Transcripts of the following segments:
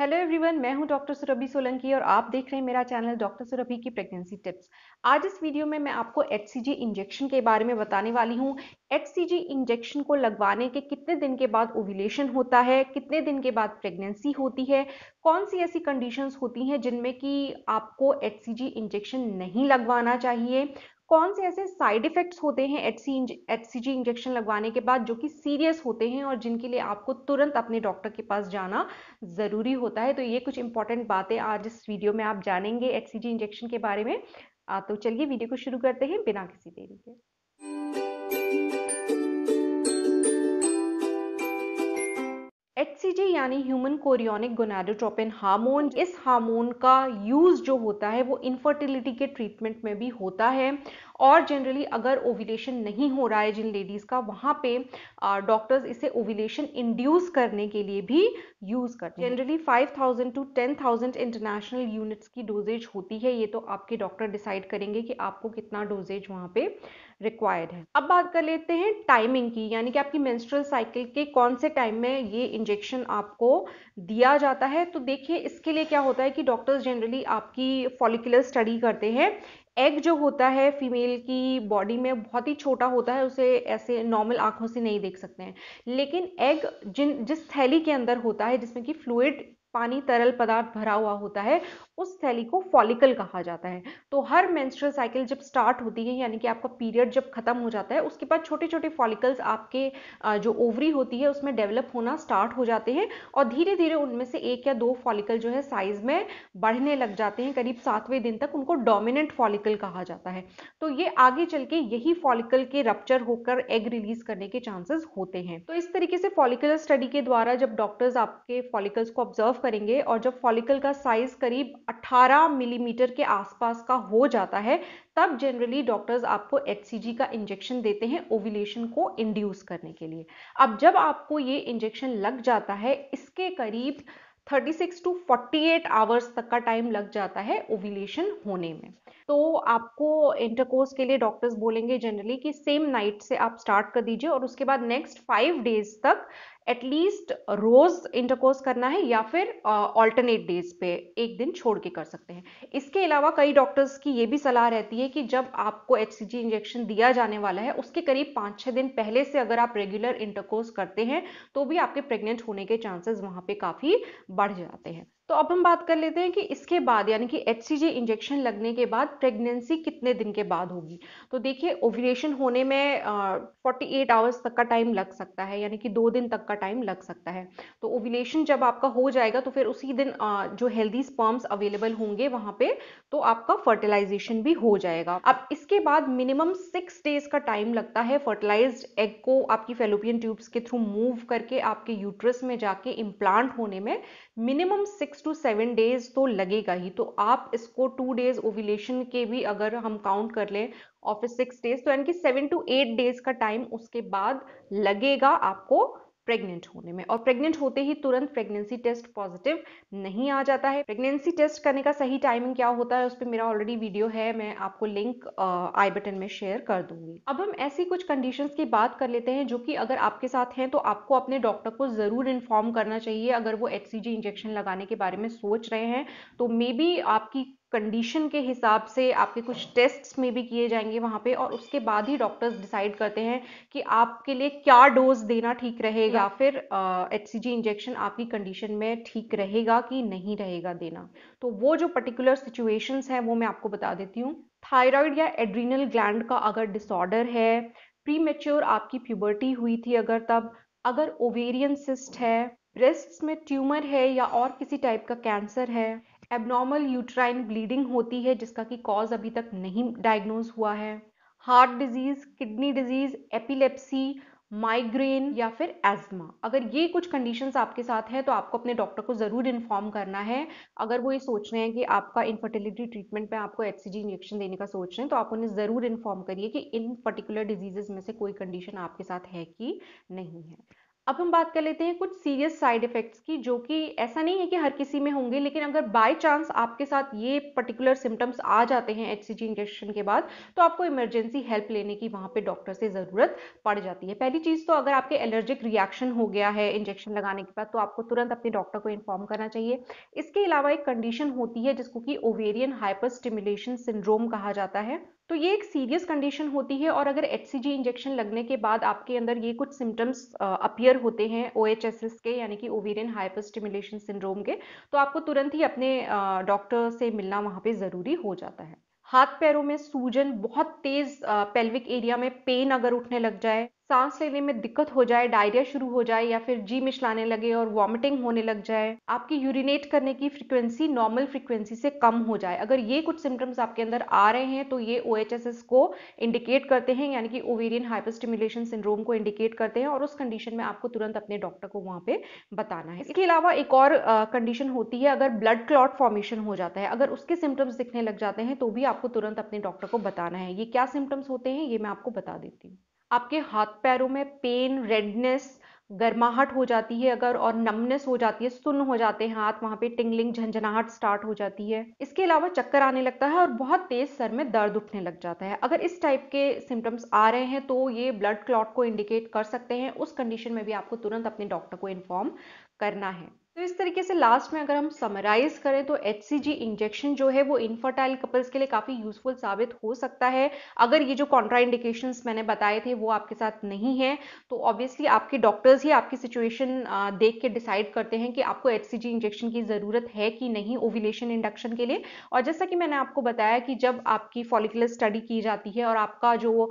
hello everyone मैं हूं doctor Surabhi Solanki और आप देख रहे हैं मेरा चैनल डॉक्टर सुरभि की प्रेगनेंसी टिप्स आज इस वीडियो में मैं आपको एच इंजेक्शन के बारे में बताने वाली हूं एच इंजेक्शन को लगवाने के कितने दिन के बाद ओविलेशन होता है कितने दिन के बाद प्रेगनेंसी होती है कौन सी ऐसी कंडीशंस होती हैं जिनमें कि आपको एच इंजेक्शन नहीं लगवाना चाहिए कौन से ऐसे साइड इफेक्ट्स होते हैं एच सी इंजेक्शन लगवाने के बाद जो कि सीरियस होते हैं और जिनके लिए आपको तुरंत अपने डॉक्टर के पास जाना ज़रूरी होता है तो ये कुछ इंपॉर्टेंट बातें आज इस वीडियो में आप जानेंगे एच इंजेक्शन के बारे में तो चलिए वीडियो को शुरू करते हैं बिना किसी देरी के एच यानी ह्यूमन कोरियोनिक गोनाडोट्रोपिन हार्मोन इस हार्मोन का यूज़ जो होता है वो इनफर्टिलिटी के ट्रीटमेंट में भी होता है और जनरली अगर ओविलेशन नहीं हो रहा है जिन लेडीज़ का वहाँ पे डॉक्टर्स इसे ओविलेशन इंड्यूस करने के लिए भी यूज़ करते हैं जनरली 5000 टू 10000 इंटरनेशनल यूनिट्स की डोजेज होती है ये तो आपके डॉक्टर डिसाइड करेंगे कि आपको कितना डोजेज वहाँ पे रिक्वायर्ड है अब बात कर लेते हैं टाइमिंग की यानी कि आपकी मेंस्ट्रुअल साइकिल के कौन से टाइम में ये इंजेक्शन आपको दिया जाता है तो देखिए इसके लिए क्या होता है कि डॉक्टर्स जनरली आपकी फॉलिकुलर स्टडी करते हैं एग जो होता है फीमेल की बॉडी में बहुत ही छोटा होता है उसे ऐसे नॉर्मल आंखों से नहीं देख सकते हैं लेकिन एग जिन जिस थैली के अंदर होता है जिसमें कि फ्लूड पानी तरल पदार्थ भरा हुआ होता है उस थैली को फॉलिकल कहा जाता है तो हर मेंस्ट्रुअल साइकिल जब स्टार्ट होती है यानी कि आपका पीरियड जब खत्म हो जाता है उसके बाद छोटे छोटे फॉलिकल्स आपके जो ओवरी होती है उसमें डेवलप होना स्टार्ट हो जाते हैं और धीरे धीरे उनमें से एक या दो फॉलिकल जो है साइज में बढ़ने लग जाते हैं करीब सातवें दिन तक उनको डोमिनेंट फॉलिकल कहा जाता है तो ये आगे चल के यही फॉलिकल के रप्चर होकर एग रिलीज करने के चांसेस होते हैं तो इस तरीके से फॉलिकुलर स्टडी के द्वारा जब डॉक्टर्स आपके फॉलिकल्स को ऑब्जर्व करेंगे और जब फॉलिकल का साइज करीब 18 मिलीमीटर mm के आसपास का हो जाता है तब जनरली डॉक्टर्स आपको एच का इंजेक्शन देते हैं ओविलेशन को इंड्यूस करने के लिए अब जब आपको ये इंजेक्शन लग जाता है इसके करीब 36 टू 48 आवर्स तक का टाइम लग जाता है ओविलेशन होने में तो आपको इंटरकोर्स के लिए डॉक्टर्स बोलेंगे जनरली कि सेम नाइट से आप स्टार्ट कर दीजिए और उसके बाद नेक्स्ट फाइव डेज तक एटलीस्ट रोज इंटरकोर्स करना है या फिर ऑल्टरनेट uh, डेज पे एक दिन छोड़ के कर सकते हैं इसके अलावा कई डॉक्टर्स की ये भी सलाह रहती है कि जब आपको एच इंजेक्शन दिया जाने वाला है उसके करीब पाँच छः दिन पहले से अगर आप रेगुलर इंटरकोर्स करते हैं तो भी आपके प्रेग्नेंट होने के चांसेस वहाँ पर काफ़ी बढ़ जाते हैं तो अब हम बात कर लेते हैं कि इसके बाद यानी कि एच इंजेक्शन लगने के बाद प्रेगनेंसी कितने दिन के बाद होगी तो देखिए ओवरेशन होने में फोर्टी एट आवर्स तक का टाइम लग सकता है यानी कि दो दिन तक का टाइम लग सकता है तो ओविलेशन जब आपका हो जाएगा तो फिर उसी दिन आ, जो हेल्दी स्पर्म्स अवेलेबल होंगे वहां पे तो आपका फर्टिलाइजेशन भी हो जाएगा अब इसके बाद मिनिमम सिक्स डेज का टाइम लगता है फर्टिलाइज एग को आपकी फेलोपियन ट्यूब्स के थ्रू मूव करके आपके यूट्रस में जाके इम्प्लांट होने में minimum six six to seven days तो लगेगा ही तो आप इसको टू डेज ओविलेशन के भी अगर हम काउंट कर लें ऑफिस सिक्स डेज तो यानी कि सेवन टू एट डेज का टाइम उसके बाद लगेगा आपको प्रेग्नेंट होने में और प्रेग्नेंट होते ही तुरंत प्रेगनेंसी टेस्ट पॉजिटिव नहीं आ जाता है प्रेगनेंसी टेस्ट करने का सही टाइमिंग क्या होता है उस पर मेरा ऑलरेडी वीडियो है मैं आपको लिंक आई बटन में शेयर कर दूंगी अब हम ऐसी कुछ कंडीशन की बात कर लेते हैं जो कि अगर आपके साथ हैं तो आपको अपने डॉक्टर को ज़रूर इन्फॉर्म करना चाहिए अगर वो एच इंजेक्शन लगाने के बारे में सोच रहे हैं तो मे बी आपकी कंडीशन के हिसाब से आपके कुछ टेस्ट्स में भी किए जाएंगे वहाँ पे और उसके बाद ही डॉक्टर्स डिसाइड करते हैं कि आपके लिए क्या डोज देना ठीक रहेगा फिर एच सी जी इंजेक्शन आपकी कंडीशन में ठीक रहेगा कि नहीं रहेगा देना तो वो जो पर्टिकुलर सिचुएशंस हैं वो मैं आपको बता देती हूँ थायराइड या एड्रीनल ग्लैंड का अगर डिसऑर्डर है प्रीमेच्योर आपकी प्यूबर्टी हुई थी अगर तब अगर ओवेरियन सिस्ट है ब्रेस्ट में ट्यूमर है या और किसी टाइप का कैंसर है एबनॉर्मल यूट्राइन ब्लीडिंग होती है जिसका कि कॉज अभी तक नहीं डायग्नोज हुआ है heart disease kidney disease epilepsy migraine या फिर एस्मा अगर ये कुछ कंडीशंस आपके साथ हैं तो आपको अपने डॉक्टर को ज़रूर इन्फॉर्म करना है अगर वो ये सोच रहे हैं कि आपका इनफर्टिलिटी ट्रीटमेंट में आपको एच इंजेक्शन देने का सोच रहे हैं तो आप उन्हें ज़रूर इन्फॉर्म करिए कि इन पर्टिकुलर डिजीजेज में से कोई कंडीशन आपके साथ है कि नहीं है अब हम बात कर लेते हैं कुछ सीरियस साइड इफेक्ट्स की जो कि ऐसा नहीं है कि हर किसी में होंगे लेकिन अगर बाय चांस आपके साथ ये पर्टिकुलर सिम्टम्स आ जाते हैं एच इंजेक्शन के बाद तो आपको इमरजेंसी हेल्प लेने की वहाँ पे डॉक्टर से ज़रूरत पड़ जाती है पहली चीज़ तो अगर आपके एलर्जिक रिएक्शन हो गया है इंजेक्शन लगाने के बाद तो आपको तुरंत अपने डॉक्टर को इन्फॉर्म करना चाहिए इसके अलावा एक कंडीशन होती है जिसको कि ओवेरियन हाइपर सिंड्रोम कहा जाता है तो ये एक सीरियस कंडीशन होती है और अगर एच इंजेक्शन लगने के बाद आपके अंदर ये कुछ सिम्टम्स अपियर होते हैं ओ के यानी कि ओवेरियन हाइपर स्टिमुलेशन सिंड्रोम के तो आपको तुरंत ही अपने डॉक्टर से मिलना वहाँ पे ज़रूरी हो जाता है हाथ पैरों में सूजन बहुत तेज़ पेल्विक एरिया में पेन अगर उठने लग जाए सांस लेने में दिक्कत हो जाए डायरिया शुरू हो जाए या फिर जी मिचलाने लगे और वॉमिटिंग होने लग जाए आपकी यूरिनेट करने की फ्रीक्वेंसी नॉर्मल फ्रीक्वेंसी से कम हो जाए अगर ये कुछ सिम्टम्स आपके अंदर आ रहे हैं तो ये ओ को इंडिकेट करते हैं यानी कि ओवेरियन हाइपरस्टिमुलेशन सिंड्रोम को इंडिकेट करते हैं और उस कंडीशन में आपको तुरंत अपने डॉक्टर को वहाँ पे बताना है इसके अलावा एक और कंडीशन होती है अगर ब्लड क्लॉट फॉर्मेशन हो जाता है अगर उसके सिम्टम्स दिखने लग जाते हैं तो भी आपको तुरंत अपने डॉक्टर को बताना है ये क्या सिम्टम्स होते हैं ये मैं आपको बता देती हूँ आपके हाथ पैरों में पेन रेडनेस गर्माहट हो जाती है अगर और नमनेस हो जाती है सुन्न हो जाते हैं हाथ वहाँ पे टिंगलिंग झंझनाहट स्टार्ट हो जाती है इसके अलावा चक्कर आने लगता है और बहुत तेज सर में दर्द उठने लग जाता है अगर इस टाइप के सिम्टम्स आ रहे हैं तो ये ब्लड क्लॉट को इंडिकेट कर सकते हैं उस कंडीशन में भी आपको तुरंत अपने डॉक्टर को इन्फॉर्म करना है तो इस तरीके से लास्ट में अगर हम समराइज करें तो एच इंजेक्शन जो है वो इनफर्टाइल कपल्स के लिए काफ़ी यूजफुल साबित हो सकता है अगर ये जो कॉन्ट्राइंडेशन मैंने बताए थे वो आपके साथ नहीं है तो ऑब्वियसली आपके डॉक्टर्स ही आपकी सिचुएशन देख के डिसाइड करते हैं कि आपको एच इंजेक्शन की ज़रूरत है कि नहीं ओविलेशन इंडक्शन के लिए और जैसा कि मैंने आपको बताया कि जब आपकी फॉलिकुलर स्टडी की जाती है और आपका जो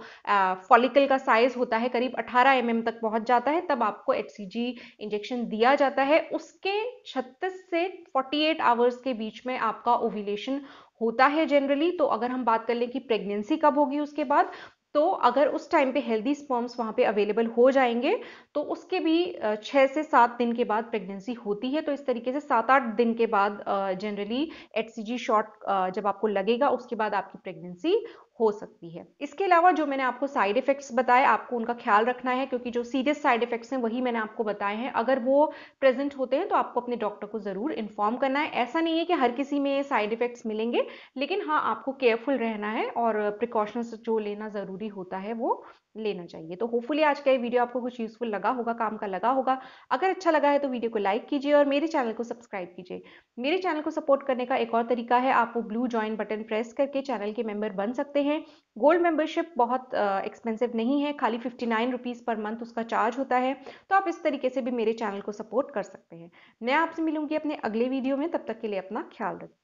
फॉलिकल का साइज होता है करीब अठारह एम mm तक पहुंच जाता है तब आपको एच इंजेक्शन दिया जाता है उसके के 36 से 48 आवर्स के बीच में आपका ओविलेशन होता है जनरली तो अगर हम बात कर लें कि प्रेगनेंसी कब होगी उसके बाद तो अगर उस टाइम पे हेल्दी स्पर्म्स वहाँ पे अवेलेबल हो जाएंगे तो उसके भी छः से सात दिन के बाद प्रेगनेंसी होती है तो इस तरीके से सात आठ दिन के बाद जनरली जी शॉट जब आपको लगेगा उसके बाद आपकी प्रेगनेंसी हो सकती है इसके अलावा जो मैंने आपको साइड इफेक्ट्स बताए आपको उनका ख्याल रखना है क्योंकि जो सीरियस साइड इफेक्ट्स हैं वही मैंने आपको बताए हैं अगर वो प्रेजेंट होते हैं तो आपको अपने डॉक्टर को ज़रूर इन्फॉर्म करना है ऐसा नहीं है कि हर किसी में साइड इफेक्ट्स मिलेंगे लेकिन हाँ आपको केयरफुल रहना है और प्रिकॉशंस जो लेना ज़रूरी ज़रूरी होता है वो लेना चाहिए तो होपफुली आज का ये वीडियो आपको कुछ यूज़फुल लगा होगा काम का लगा होगा अगर अच्छा लगा है तो वीडियो को लाइक कीजिए और मेरे चैनल को सब्सक्राइब कीजिए मेरे चैनल को सपोर्ट करने का एक और तरीका है आप वो ब्लू ज्वाइन बटन प्रेस करके चैनल के मेंबर बन सकते हैं गोल्ड मेंबरशिप बहुत एक्सपेंसिव नहीं है खाली फिफ्टी पर मंथ उसका चार्ज होता है तो आप इस तरीके से भी मेरे चैनल को सपोर्ट कर सकते हैं मैं आपसे मिलूंगी अपने अगले वीडियो में तब तक के लिए अपना ख्याल रखें